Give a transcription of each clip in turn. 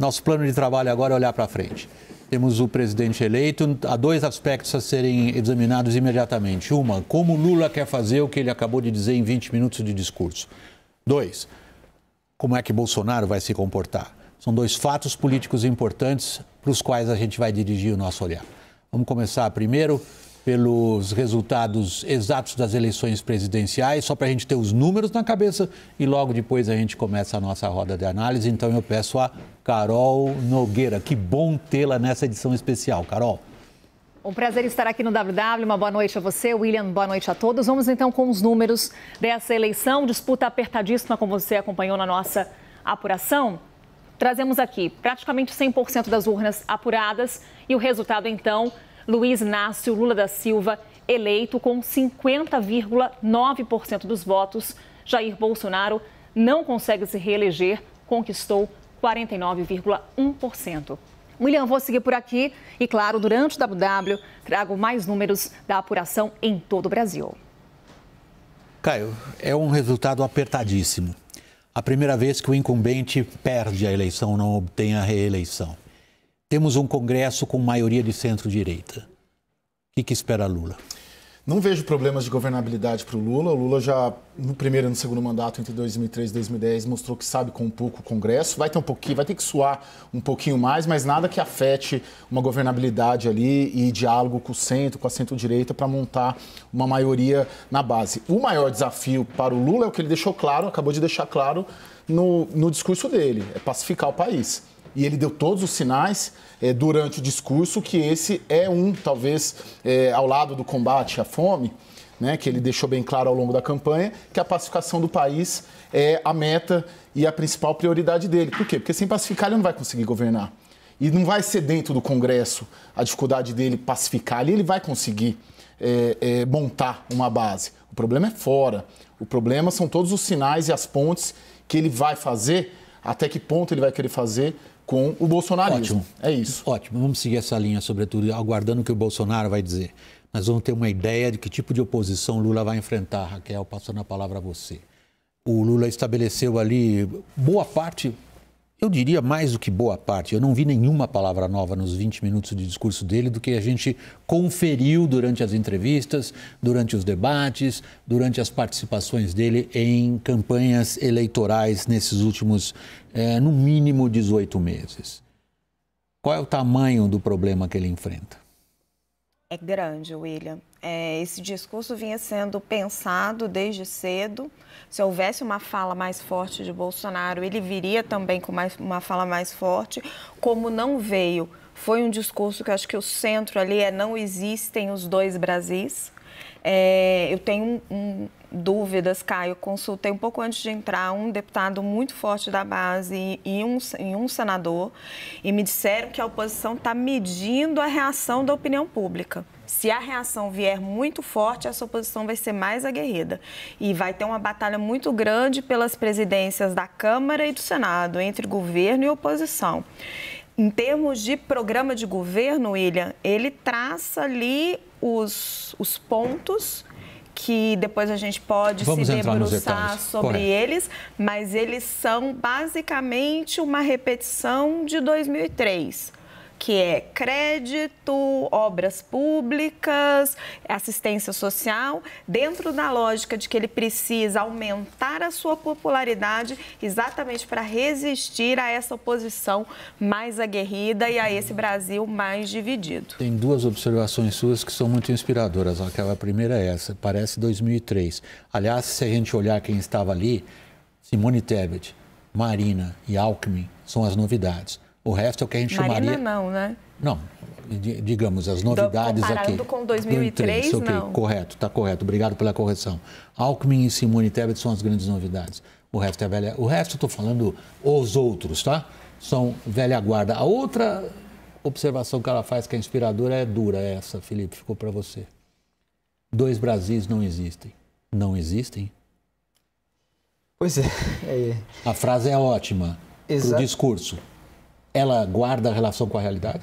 Nosso plano de trabalho agora é olhar para frente. Temos o presidente eleito, há dois aspectos a serem examinados imediatamente. Uma, como Lula quer fazer o que ele acabou de dizer em 20 minutos de discurso. Dois, como é que Bolsonaro vai se comportar. São dois fatos políticos importantes para os quais a gente vai dirigir o nosso olhar. Vamos começar primeiro pelos resultados exatos das eleições presidenciais, só para a gente ter os números na cabeça e logo depois a gente começa a nossa roda de análise. Então eu peço a Carol Nogueira, que bom tê-la nessa edição especial. Carol. Um prazer estar aqui no WW. Uma boa noite a você, William. Boa noite a todos. Vamos então com os números dessa eleição, disputa apertadíssima, como você acompanhou na nossa apuração. Trazemos aqui praticamente 100% das urnas apuradas e o resultado então Luiz Inácio Lula da Silva, eleito com 50,9% dos votos. Jair Bolsonaro não consegue se reeleger, conquistou 49,1%. William, vou seguir por aqui e, claro, durante o WW, trago mais números da apuração em todo o Brasil. Caio, é um resultado apertadíssimo. A primeira vez que o incumbente perde a eleição, não obtém a reeleição. Temos um Congresso com maioria de centro-direita. O que, que espera Lula? Não vejo problemas de governabilidade para o Lula. O Lula já no primeiro e no segundo mandato entre 2003 e 2010 mostrou que sabe com um pouco o Congresso. Vai ter um pouquinho, vai ter que suar um pouquinho mais, mas nada que afete uma governabilidade ali e diálogo com o centro, com a centro-direita para montar uma maioria na base. O maior desafio para o Lula é o que ele deixou claro, acabou de deixar claro no, no discurso dele, é pacificar o país e ele deu todos os sinais é, durante o discurso que esse é um, talvez, é, ao lado do combate à fome, né, que ele deixou bem claro ao longo da campanha, que a pacificação do país é a meta e a principal prioridade dele. Por quê? Porque sem pacificar ele não vai conseguir governar. E não vai ser dentro do Congresso a dificuldade dele pacificar ali, ele vai conseguir é, é, montar uma base. O problema é fora. O problema são todos os sinais e as pontes que ele vai fazer, até que ponto ele vai querer fazer com o Bolsonaro. Ótimo. É isso. Ótimo. Vamos seguir essa linha, sobretudo, aguardando o que o Bolsonaro vai dizer. Nós vamos ter uma ideia de que tipo de oposição Lula vai enfrentar, Raquel, passando a palavra a você. O Lula estabeleceu ali boa parte eu diria mais do que boa parte, eu não vi nenhuma palavra nova nos 20 minutos de discurso dele do que a gente conferiu durante as entrevistas, durante os debates, durante as participações dele em campanhas eleitorais nesses últimos, é, no mínimo, 18 meses. Qual é o tamanho do problema que ele enfrenta? É grande, William. É, esse discurso vinha sendo pensado desde cedo. Se houvesse uma fala mais forte de Bolsonaro, ele viria também com mais, uma fala mais forte. Como não veio, foi um discurso que acho que o centro ali é não existem os dois Brasis. É, eu tenho um dúvidas, Caio, consultei um pouco antes de entrar um deputado muito forte da base e um, e um senador, e me disseram que a oposição está medindo a reação da opinião pública. Se a reação vier muito forte, essa oposição vai ser mais aguerrida. E vai ter uma batalha muito grande pelas presidências da Câmara e do Senado, entre governo e oposição. Em termos de programa de governo, William, ele traça ali os, os pontos que depois a gente pode Vamos se debruçar sobre eles, mas eles são basicamente uma repetição de 2003 que é crédito, obras públicas, assistência social, dentro da lógica de que ele precisa aumentar a sua popularidade exatamente para resistir a essa oposição mais aguerrida e a esse Brasil mais dividido. Tem duas observações suas que são muito inspiradoras. Aquela primeira é essa, parece 2003. Aliás, se a gente olhar quem estava ali, Simone Tebet, Marina e Alckmin são as novidades. O resto é o que a gente Marina, chamaria... não, né? Não, digamos, as novidades Comparando aqui. Comparando com 2003, 2003 okay, não. Correto, está correto. Obrigado pela correção. Alckmin e Simone Tebet são as grandes novidades. O resto é velha... O resto, estou falando os outros, tá? São velha guarda. A outra observação que ela faz, que é inspiradora, é dura essa, Felipe, ficou para você. Dois Brasis não existem. Não existem? Pois é. é. A frase é ótima. Exato. Pro discurso ela guarda relação com a realidade?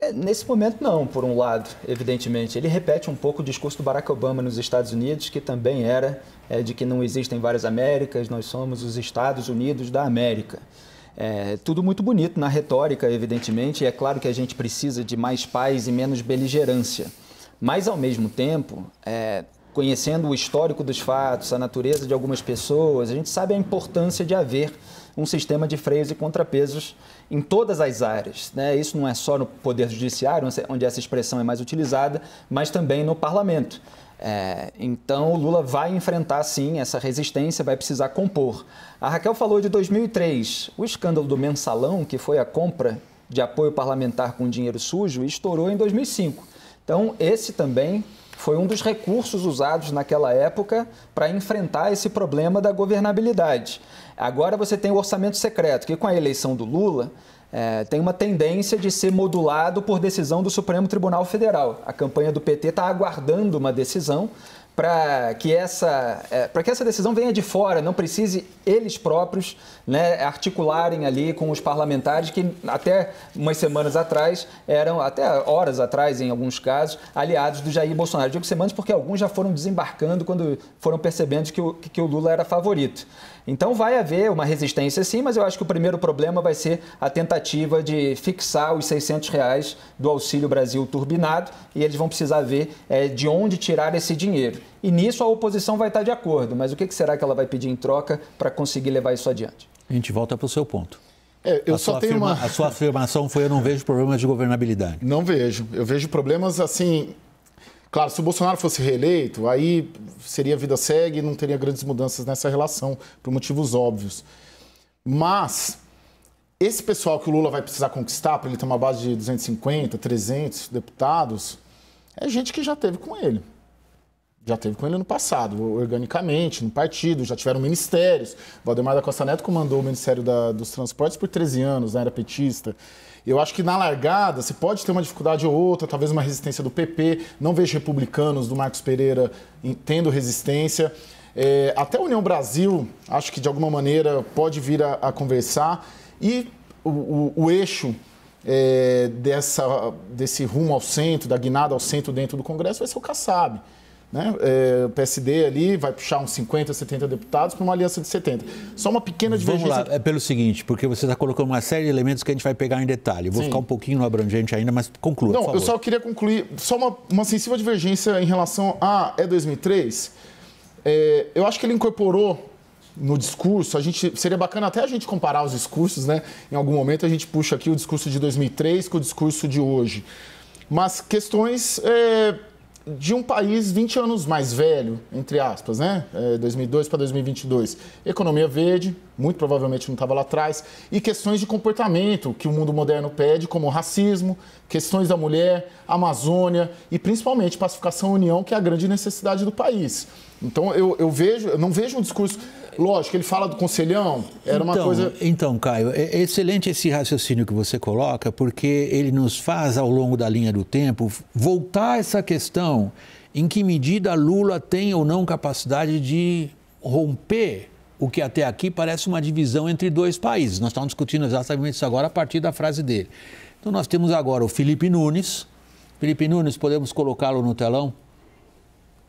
É, nesse momento, não, por um lado, evidentemente. Ele repete um pouco o discurso do Barack Obama nos Estados Unidos, que também era é, de que não existem várias Américas, nós somos os Estados Unidos da América. É, tudo muito bonito na retórica, evidentemente, e é claro que a gente precisa de mais paz e menos beligerância. Mas, ao mesmo tempo, é, conhecendo o histórico dos fatos, a natureza de algumas pessoas, a gente sabe a importância de haver um sistema de freios e contrapesos em todas as áreas. Né? Isso não é só no Poder Judiciário, é, onde essa expressão é mais utilizada, mas também no Parlamento. É, então, o Lula vai enfrentar, sim, essa resistência, vai precisar compor. A Raquel falou de 2003, o escândalo do mensalão, que foi a compra de apoio parlamentar com dinheiro sujo, estourou em 2005. Então, esse também foi um dos recursos usados naquela época para enfrentar esse problema da governabilidade. Agora você tem o orçamento secreto, que com a eleição do Lula é, tem uma tendência de ser modulado por decisão do Supremo Tribunal Federal. A campanha do PT está aguardando uma decisão para que, essa, é, que essa decisão venha de fora, não precise eles próprios né, articularem ali com os parlamentares que até umas semanas atrás eram, até horas atrás em alguns casos, aliados do Jair Bolsonaro. Eu digo semanas porque alguns já foram desembarcando quando foram percebendo que o, que o Lula era favorito. Então vai haver uma resistência sim, mas eu acho que o primeiro problema vai ser a tentativa de fixar os 600 reais do Auxílio Brasil turbinado e eles vão precisar ver é, de onde tirar esse dinheiro e nisso a oposição vai estar de acordo. Mas o que será que ela vai pedir em troca para conseguir levar isso adiante? A gente volta para o seu ponto. É, eu a só tenho afirma... uma... a sua afirmação foi eu não vejo problemas de governabilidade. Não vejo. Eu vejo problemas assim. Claro, se o Bolsonaro fosse reeleito, aí seria vida segue e não teria grandes mudanças nessa relação, por motivos óbvios. Mas esse pessoal que o Lula vai precisar conquistar para ele ter uma base de 250, 300 deputados, é gente que já teve com ele já teve com ele no passado, organicamente, no partido, já tiveram ministérios. Valdemar da Costa Neto comandou o Ministério da, dos Transportes por 13 anos, né, era petista. Eu acho que na largada você pode ter uma dificuldade ou outra, talvez uma resistência do PP. Não vejo republicanos do Marcos Pereira tendo resistência. É, até a União Brasil, acho que de alguma maneira pode vir a, a conversar. E o, o, o eixo é, dessa, desse rumo ao centro, da guinada ao centro dentro do Congresso, vai ser o Kassab. Né? É, o PSD ali vai puxar uns 50, 70 deputados para uma aliança de 70. Só uma pequena divergência. Vamos lá, é pelo seguinte, porque você está colocando uma série de elementos que a gente vai pegar em detalhe. Eu vou Sim. ficar um pouquinho no abrangente ainda, mas conclua. Não, eu só queria concluir só uma, uma sensível divergência em relação a é 2003. É, eu acho que ele incorporou no discurso, a gente seria bacana até a gente comparar os discursos, né? Em algum momento a gente puxa aqui o discurso de 2003 com o discurso de hoje. Mas questões é, de um país 20 anos mais velho, entre aspas, né? É, 2002 para 2022. Economia verde, muito provavelmente não estava lá atrás, e questões de comportamento que o mundo moderno pede, como racismo, questões da mulher, Amazônia e principalmente pacificação e união, que é a grande necessidade do país. Então eu, eu vejo, eu não vejo um discurso Lógico, ele fala do conselhão, era então, uma coisa. Então, Caio, é excelente esse raciocínio que você coloca, porque ele nos faz, ao longo da linha do tempo, voltar a essa questão em que medida Lula tem ou não capacidade de romper o que até aqui parece uma divisão entre dois países. Nós estamos discutindo exatamente isso agora a partir da frase dele. Então nós temos agora o Felipe Nunes. Felipe Nunes, podemos colocá-lo no telão?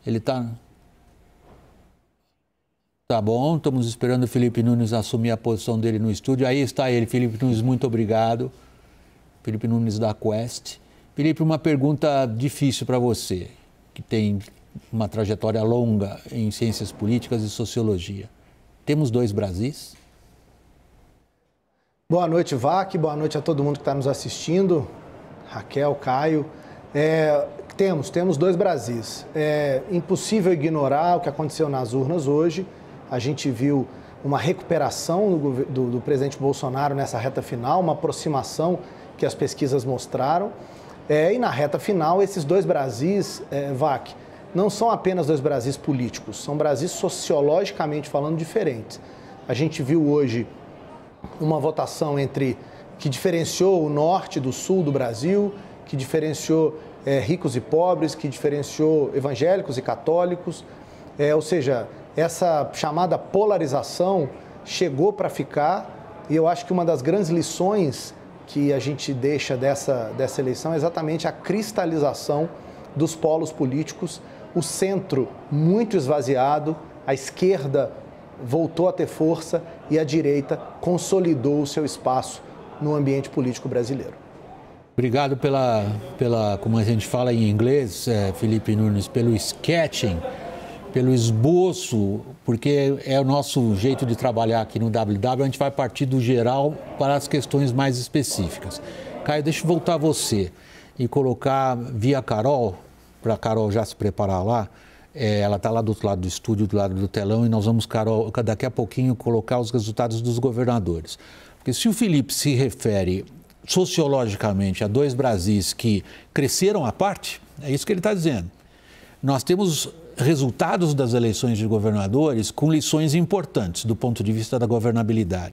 Ele está Tá bom, estamos esperando o Felipe Nunes assumir a posição dele no estúdio. Aí está ele, Felipe Nunes, muito obrigado. Felipe Nunes da Quest. Felipe, uma pergunta difícil para você, que tem uma trajetória longa em ciências políticas e sociologia. Temos dois Brasis? Boa noite, Vac. Boa noite a todo mundo que está nos assistindo. Raquel, Caio. É, temos, temos dois Brasis. É impossível ignorar o que aconteceu nas urnas hoje a gente viu uma recuperação do, do, do, presidente Bolsonaro nessa reta final, uma aproximação que as pesquisas mostraram. É, e na reta final, esses dois Brasis, é, VAC, não são apenas dois Brasis políticos, são Brasis sociologicamente falando diferentes. A gente viu hoje uma votação entre que diferenciou o norte do sul do Brasil, que diferenciou é, ricos e pobres, que diferenciou evangélicos e católicos, é, ou seja, essa chamada polarização chegou para ficar e eu acho que uma das grandes lições que a gente deixa dessa, dessa eleição é exatamente a cristalização dos polos políticos, o centro muito esvaziado, a esquerda voltou a ter força e a direita consolidou o seu espaço no ambiente político brasileiro. Obrigado pela, pela como a gente fala em inglês, é, Felipe Nunes, pelo sketching pelo esboço, porque é o nosso jeito de trabalhar aqui no WW, a gente vai partir do geral para as questões mais específicas. Caio, deixa eu voltar você e colocar via Carol, para a Carol já se preparar lá. É, ela está lá do outro lado do estúdio, do lado do telão, e nós vamos, Carol, daqui a pouquinho colocar os resultados dos governadores. Porque se o Felipe se refere sociologicamente a dois Brasis que cresceram à parte, é isso que ele está dizendo. Nós temos resultados das eleições de governadores com lições importantes do ponto de vista da governabilidade.